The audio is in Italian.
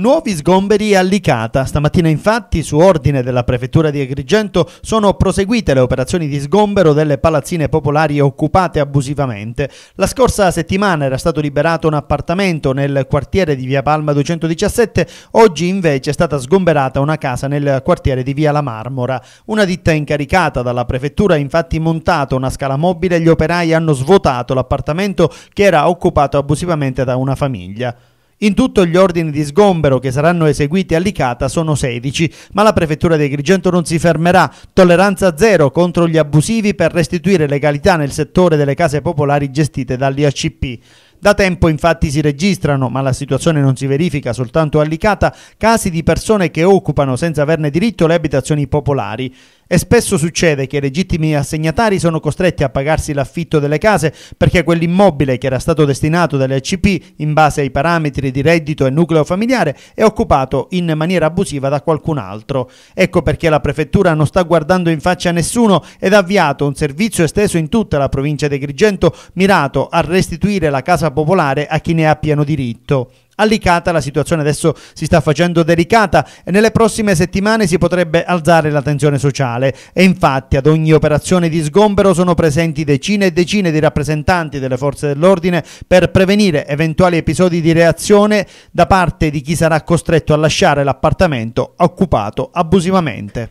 Nuovi sgomberi a Licata. Stamattina infatti, su ordine della prefettura di Agrigento, sono proseguite le operazioni di sgombero delle palazzine popolari occupate abusivamente. La scorsa settimana era stato liberato un appartamento nel quartiere di Via Palma 217, oggi invece è stata sgomberata una casa nel quartiere di Via La Marmora. Una ditta incaricata dalla prefettura ha infatti montato una scala mobile e gli operai hanno svuotato l'appartamento che era occupato abusivamente da una famiglia. In tutto gli ordini di sgombero che saranno eseguiti a Licata sono 16, ma la prefettura di Agrigento non si fermerà. Tolleranza zero contro gli abusivi per restituire legalità nel settore delle case popolari gestite dall'IACP. Da tempo infatti si registrano, ma la situazione non si verifica soltanto a Licata, casi di persone che occupano senza averne diritto le abitazioni popolari. E spesso succede che i legittimi assegnatari sono costretti a pagarsi l'affitto delle case perché quell'immobile che era stato destinato dalle ACP in base ai parametri di reddito e nucleo familiare è occupato in maniera abusiva da qualcun altro. Ecco perché la prefettura non sta guardando in faccia a nessuno ed ha avviato un servizio esteso in tutta la provincia di Grigento mirato a restituire la casa popolare a chi ne ha pieno diritto allicata, la situazione adesso si sta facendo delicata e nelle prossime settimane si potrebbe alzare la tensione sociale e infatti ad ogni operazione di sgombero sono presenti decine e decine di rappresentanti delle forze dell'ordine per prevenire eventuali episodi di reazione da parte di chi sarà costretto a lasciare l'appartamento occupato abusivamente.